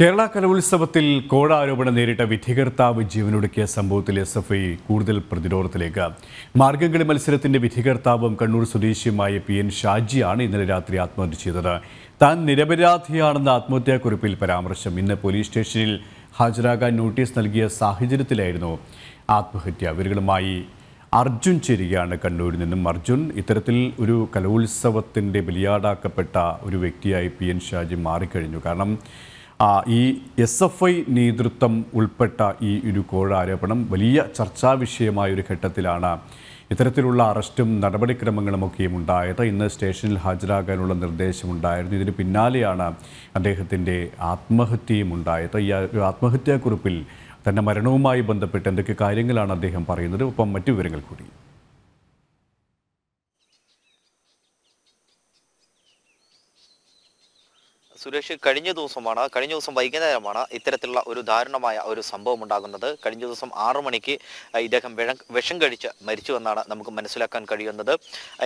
കേരള കലോത്സവത്തിൽ കോടാരോപണം നേരിട്ട വിധികർത്താവ് ജീവനൊടുക്കിയ സംഭവത്തിൽ എസ് എഫ് ഐ കൂടുതൽ പ്രതിരോധത്തിലേക്ക് മാർഗംകളി മത്സരത്തിന്റെ വിധികർത്താവും കണ്ണൂർ സ്വദേശിയുമായ പി എൻ ഷാജിയാണ് ഇന്നലെ രാത്രി ആത്മഹത്യ ചെയ്തത് താൻ നിരപരാധിയാണെന്ന ആത്മഹത്യാക്കുറിപ്പിൽ പരാമർശം ഇന്ന് പോലീസ് സ്റ്റേഷനിൽ ഹാജരാകാൻ നോട്ടീസ് നൽകിയ സാഹചര്യത്തിലായിരുന്നു ആത്മഹത്യ ഇവരുകളുമായി അർജുൻ ചേരുകയാണ് കണ്ണൂരിൽ നിന്നും അർജുൻ ഇത്തരത്തിൽ ഒരു കലോത്സവത്തിൻ്റെ ബലിയാടാക്കപ്പെട്ട ഒരു വ്യക്തിയായി പി എൻ ഷാജി മാറിക്കഴിഞ്ഞു കാരണം ഈ എസ് എഫ് ഐ നേതൃത്വം ഉൾപ്പെട്ട ഈ ഒരു കോഴാരോപണം ആരോപണം വലിയ ചർച്ചാ വിഷയമായ ഒരു ഘട്ടത്തിലാണ് ഇത്തരത്തിലുള്ള അറസ്റ്റും ഒക്കെയും ഉണ്ടായത് ഇന്ന് സ്റ്റേഷനിൽ ഹാജരാകാനുള്ള നിർദ്ദേശമുണ്ടായിരുന്നു ഇതിന് പിന്നാലെയാണ് അദ്ദേഹത്തിൻ്റെ ആത്മഹത്യയും ഉണ്ടായത് ഈ ആത്മഹത്യാക്കുറിപ്പിൽ തൻ്റെ മരണവുമായി ബന്ധപ്പെട്ട് എന്തൊക്കെ കാര്യങ്ങളാണ് അദ്ദേഹം പറയുന്നത് ഒപ്പം മറ്റു വിവരങ്ങൾ കൂടി സുരേഷ് കഴിഞ്ഞ ദിവസമാണ് കഴിഞ്ഞ ദിവസം വൈകുന്നേരമാണ് ഇത്തരത്തിലുള്ള ഒരു ദാരുണമായ ഒരു സംഭവം ഉണ്ടാകുന്നത് കഴിഞ്ഞ ദിവസം ആറു മണിക്ക് ഇദ്ദേഹം വിഷം കഴിച്ച് മരിച്ചു എന്നാണ് നമുക്ക് മനസ്സിലാക്കാൻ കഴിയുന്നത്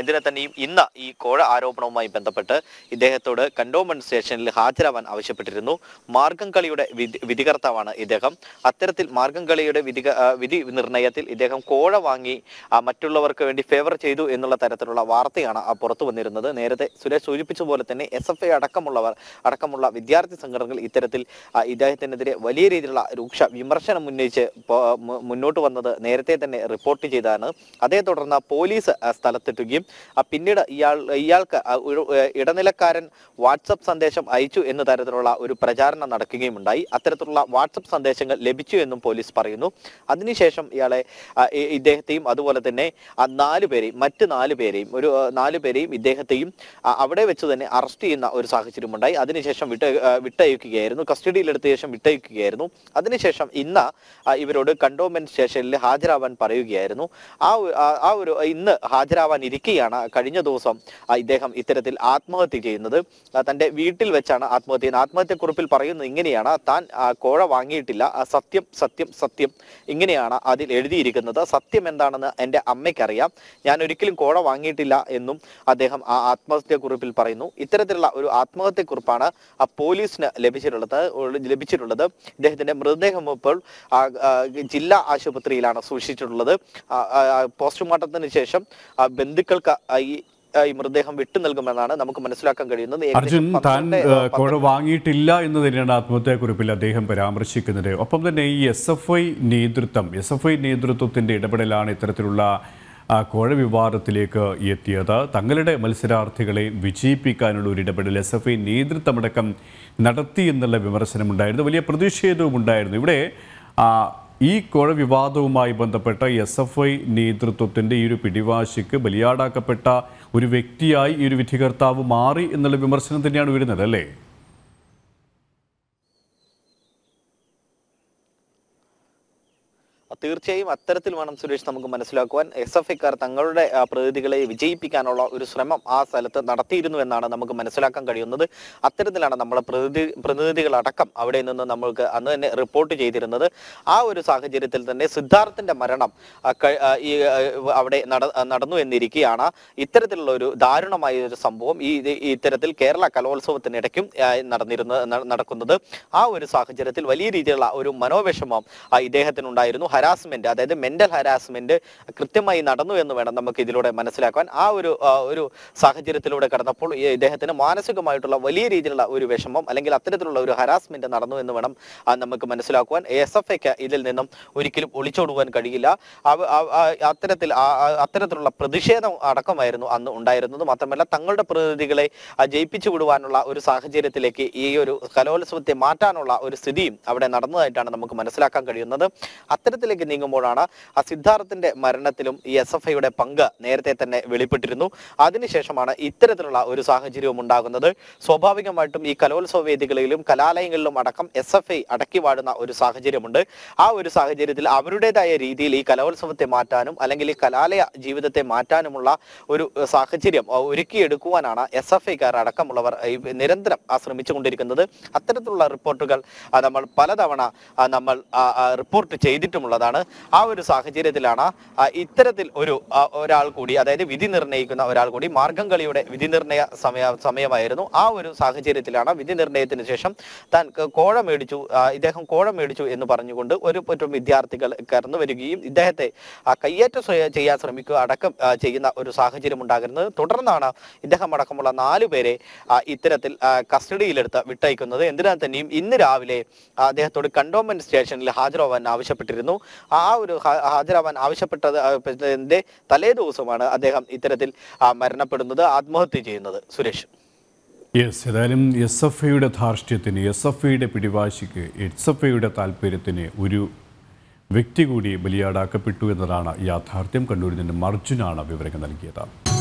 എന്തിനെ തന്നെയും ഇന്ന് ഈ കോഴ ആരോപണവുമായി ബന്ധപ്പെട്ട് ഇദ്ദേഹത്തോട് കണ്ടോൺമെന്റ് സ്റ്റേഷനിൽ ഹാജരാവാൻ ആവശ്യപ്പെട്ടിരുന്നു മാർഗം കളിയുടെ വിധികർത്താവാണ് ഇദ്ദേഹം അത്തരത്തിൽ മാർഗം കളിയുടെ വിധി വിധി നിർണയത്തിൽ ഇദ്ദേഹം കോഴ വാങ്ങി മറ്റുള്ളവർക്ക് വേണ്ടി ഫേവർ ചെയ്തു എന്നുള്ള തരത്തിലുള്ള വാർത്തയാണ് പുറത്തു വന്നിരുന്നത് നേരത്തെ സുരേഷ് സൂചിപ്പിച്ച പോലെ തന്നെ എസ് എഫ് ഐ അടക്കമുള്ളവർ അടക്കമുള്ള വിദ്യാർത്ഥി സംഘടനകൾ ഇത്തരത്തിൽ ഇദ്ദേഹത്തിനെതിരെ വലിയ രീതിയിലുള്ള രൂക്ഷ വിമർശനം ഉന്നയിച്ച് മുന്നോട്ട് വന്നത് നേരത്തെ തന്നെ റിപ്പോർട്ട് ചെയ്താണ് അതേ തുടർന്ന് പോലീസ് സ്ഥലത്തെത്തുകയും പിന്നീട് ഇയാൾ ഇയാൾക്ക് ഇടനിലക്കാരൻ വാട്സപ്പ് സന്ദേശം അയച്ചു എന്ന തരത്തിലുള്ള ഒരു പ്രചാരണം നടക്കുകയും ഉണ്ടായി അത്തരത്തിലുള്ള വാട്സപ്പ് സന്ദേശങ്ങൾ ലഭിച്ചു എന്നും പോലീസ് പറയുന്നു അതിനുശേഷം ഇയാളെ ഇദ്ദേഹത്തെയും അതുപോലെ തന്നെ നാല് പേരെയും മറ്റ് നാല് പേരെയും ഒരു നാല് പേരെയും ഇദ്ദേഹത്തെയും അവിടെ വെച്ച് തന്നെ അറസ്റ്റ് ചെയ്യുന്ന ഒരു സാഹചര്യമുണ്ടായി അതിൽ അതിനുശേഷം വിട്ട വിട്ടയക്കുകയായിരുന്നു കസ്റ്റഡിയിലെടുത്ത ശേഷം വിട്ടയക്കുകയായിരുന്നു അതിനുശേഷം ഇന്ന് ഇവരോട് കണ്ടോൺമെന്റ് സ്റ്റേഷനിൽ ഹാജരാവാൻ പറയുകയായിരുന്നു ആ ആ ഒരു ഇന്ന് ഹാജരാവാൻ ഇരിക്കുകയാണ് കഴിഞ്ഞ ദിവസം ഇദ്ദേഹം ഇത്തരത്തിൽ ആത്മഹത്യ ചെയ്യുന്നത് തന്റെ വീട്ടിൽ വെച്ചാണ് ആത്മഹത്യ ചെയ്യുന്നത് ആത്മഹത്യക്കുറിപ്പിൽ പറയുന്നത് ഇങ്ങനെയാണ് താൻ കോഴ വാങ്ങിയിട്ടില്ല സത്യം സത്യം സത്യം ഇങ്ങനെയാണ് അതിൽ എഴുതിയിരിക്കുന്നത് സത്യം എന്താണെന്ന് എൻ്റെ അമ്മയ്ക്കറിയാം ഞാൻ ഒരിക്കലും കോഴ വാങ്ങിയിട്ടില്ല എന്നും അദ്ദേഹം ആ ആത്മഹത്യക്കുറിപ്പിൽ പറയുന്നു ഇത്തരത്തിലുള്ള ഒരു ആത്മഹത്യക്കുറിപ്പാണ് വിവരമാണ് ആ പോലീസിന് ലഭിച്ചിട്ടുള്ളത് ലഭിച്ചിട്ടുള്ളത് ഇദ്ദേഹത്തിന്റെ മൃതദേഹം ഇപ്പോൾ ജില്ലാ ആശുപത്രിയിലാണ് സൂക്ഷിച്ചിട്ടുള്ളത് പോസ്റ്റ്മോർട്ടത്തിന് ശേഷം ബന്ധുക്കൾക്ക് ഈ ഈ മൃതദേഹം വിട്ടു നൽകുമെന്നാണ് നമുക്ക് മനസ്സിലാക്കാൻ കഴിയുന്നത് അർജുൻ താൻ കോഴ വാങ്ങിയിട്ടില്ല എന്ന് തന്നെയാണ് ആത്മഹത്യാക്കുറിപ്പിൽ അദ്ദേഹം പരാമർശിക്കുന്നത് ഒപ്പം തന്നെ ഈ എസ് എഫ് ഐ നേതൃത്വം എസ് എഫ് ഐ നേതൃത്വത്തിന്റെ ഇടപെടലാണ് ഇത്തരത്തിലുള്ള കോഴ വിവാദത്തിലേക്ക് എത്തിയത് തങ്ങളുടെ മത്സരാർത്ഥികളെ വിജയിപ്പിക്കാനുള്ള ഒരു ഇടപെടൽ എസ് എഫ് ഐ നേതൃത്വമടക്കം നടത്തി എന്നുള്ള വിമർശനമുണ്ടായിരുന്നു വലിയ പ്രതിഷേധവും ഉണ്ടായിരുന്നു ഇവിടെ ഈ കോഴ വിവാദവുമായി ബന്ധപ്പെട്ട എസ് എഫ് ഐ നേതൃത്വത്തിൻ്റെ ഈ ഒരു പിടിവാശിക്ക് ബലിയാടാക്കപ്പെട്ട ഒരു വ്യക്തിയായി ഈ ഒരു വിധികർത്താവ് മാറി എന്നുള്ള വിമർശനം തന്നെയാണ് വരുന്നത് അല്ലേ തീർച്ചയായും അത്തരത്തിൽ വേണം സുരേഷ് നമുക്ക് മനസ്സിലാക്കുവാൻ എസ് എഫ് ഐക്കാർ തങ്ങളുടെ പ്രതിനിധികളെ വിജയിപ്പിക്കാനുള്ള ഒരു ശ്രമം ആ സ്ഥലത്ത് നടത്തിയിരുന്നു എന്നാണ് നമുക്ക് മനസ്സിലാക്കാൻ കഴിയുന്നത് അത്തരത്തിലാണ് നമ്മളെ പ്രതിനിധി പ്രതിനിധികളടക്കം അവിടെ നിന്ന് നമ്മൾക്ക് അന്ന് തന്നെ റിപ്പോർട്ട് ചെയ്തിരുന്നത് ആ ഒരു സാഹചര്യത്തിൽ തന്നെ സിദ്ധാർത്ഥിന്റെ മരണം ഈ അവിടെ നടന്നു എന്നിരിക്കുകയാണ് ഇത്തരത്തിലുള്ള ഒരു ദാരുണമായ ഒരു സംഭവം ഈ ഇത്തരത്തിൽ കേരള കലോത്സവത്തിനിടയ്ക്കും നടന്നിരുന്ന നടക്കുന്നത് ആ ഒരു സാഹചര്യത്തിൽ വലിയ രീതിയിലുള്ള ഒരു മനോവിഷമം ഇദ്ദേഹത്തിനുണ്ടായിരുന്നു ഹരാസ്മെന്റ് അതായത് മെന്റൽ ഹരാസ്മെന്റ് കൃത്യമായി നടന്നു എന്ന് വേണം നമുക്ക് ഇതിലൂടെ മനസ്സിലാക്കാൻ ആ ഒരു ഒരു സാഹചര്യത്തിലൂടെ കടന്നപ്പോൾ ഇദ്ദേഹത്തിന് മാനസികമായിട്ടുള്ള വലിയ രീതിയിലുള്ള ഒരു വിഷമം അല്ലെങ്കിൽ അത്തരത്തിലുള്ള ഒരു ഹരാസ്മെന്റ് നടന്നു എന്ന് വേണം നമുക്ക് മനസ്സിലാക്കുവാൻ എസ് എഫ് എക്ക് ഇതിൽ നിന്നും ഒരിക്കലും ഒളിച്ചോടുവാൻ കഴിയില്ല അത്തരത്തിൽ അത്തരത്തിലുള്ള പ്രതിഷേധം അടക്കമായിരുന്നു അന്ന് ഉണ്ടായിരുന്നത് മാത്രമല്ല തങ്ങളുടെ പ്രതിനിധികളെ ജയിപ്പിച്ചു വിടുവാനുള്ള ഒരു സാഹചര്യത്തിലേക്ക് ഈ ഒരു കലോത്സവത്തെ മാറ്റാനുള്ള ഒരു സ്ഥിതിയും അവിടെ നടന്നതായിട്ടാണ് നമുക്ക് മനസ്സിലാക്കാൻ കഴിയുന്നത് അത്തരത്തിൽ കേസിലേക്ക് നീങ്ങുമ്പോഴാണ് ആ സിദ്ധാർത്ഥിന്റെ മരണത്തിലും ഈ എസ് എഫ് ഐയുടെ പങ്ക് നേരത്തെ തന്നെ വെളിപ്പെട്ടിരുന്നു അതിനുശേഷമാണ് ഇത്തരത്തിലുള്ള ഒരു സാഹചര്യവും ഉണ്ടാകുന്നത് സ്വാഭാവികമായിട്ടും ഈ കലോത്സവ വേദികളിലും കലാലയങ്ങളിലും അടക്കം എസ് എഫ് ഐ അടക്കി വാഴുന്ന ഒരു സാഹചര്യമുണ്ട് ആ ഒരു സാഹചര്യത്തിൽ അവരുടേതായ രീതിയിൽ ഈ കലോത്സവത്തെ മാറ്റാനും അല്ലെങ്കിൽ ഈ കലാലയ ജീവിതത്തെ മാറ്റാനുമുള്ള ഒരു സാഹചര്യം ഒരുക്കിയെടുക്കുവാനാണ് എസ് എഫ് ഐക്കാർ അടക്കമുള്ളവർ നിരന്തരം ശ്രമിച്ചുകൊണ്ടിരിക്കുന്നത് അത്തരത്തിലുള്ള റിപ്പോർട്ടുകൾ നമ്മൾ പലതവണ നമ്മൾ റിപ്പോർട്ട് ചെയ്തിട്ടുമുള്ളത് എന്നുള്ളതാണ് ആ ഒരു സാഹചര്യത്തിലാണ് ഇത്തരത്തിൽ ഒരു ഒരാൾ കൂടി അതായത് വിധി നിർണ്ണയിക്കുന്ന ഒരാൾ കൂടി മാർഗം കളിയുടെ വിധി നിർണ്ണയ സമയ സമയമായിരുന്നു ആ ഒരു സാഹചര്യത്തിലാണ് വിധി നിർണ്ണയത്തിന് ശേഷം താൻ കോഴ മേടിച്ചു ഇദ്ദേഹം കോഴ മേടിച്ചു എന്ന് പറഞ്ഞുകൊണ്ട് ഒരു പറ്റം വിദ്യാർത്ഥികൾ കടന്നു വരികയും ഇദ്ദേഹത്തെ കയ്യേറ്റം ചെയ്യാൻ ശ്രമിക്കുക അടക്കം ചെയ്യുന്ന ഒരു സാഹചര്യം ഉണ്ടാകുന്നത് തുടർന്നാണ് ഇദ്ദേഹം അടക്കമുള്ള നാലു പേരെ ഇത്തരത്തിൽ കസ്റ്റഡിയിലെടുത്ത് വിട്ടയക്കുന്നത് എന്തിനാൽ തന്നെയും ഇന്ന് രാവിലെ അദ്ദേഹത്തോട് കണ്ടോൺമെന്റ് സ്റ്റേഷനിൽ ഹാജരാവാൻ ആവശ്യപ്പെട്ടിരുന്നു ആ ഒരു ഹാജരാവാൻ ആവശ്യപ്പെട്ടതിൻ്റെ തലേ ദിവസമാണ് അദ്ദേഹം ഇത്തരത്തിൽ മരണപ്പെടുന്നത് ആത്മഹത്യ ചെയ്യുന്നത് സുരേഷ് യെസ് ഏതായാലും എസ് എഫ് ഐയുടെ ധാർഷ്ട്യത്തിന് എസ് എഫ് ഐയുടെ പിടിവാശിക്ക് എസ് എഫ് ഐയുടെ താല്പര്യത്തിന് ഒരു വ്യക്തി കൂടി ബലിയാടാക്കപ്പെട്ടു എന്നതാണ് യാഥാർത്ഥ്യം കണ്ണൂരിൽ നിന്ന് മർജുനാണ് വിവരങ്ങൾ നൽകിയത്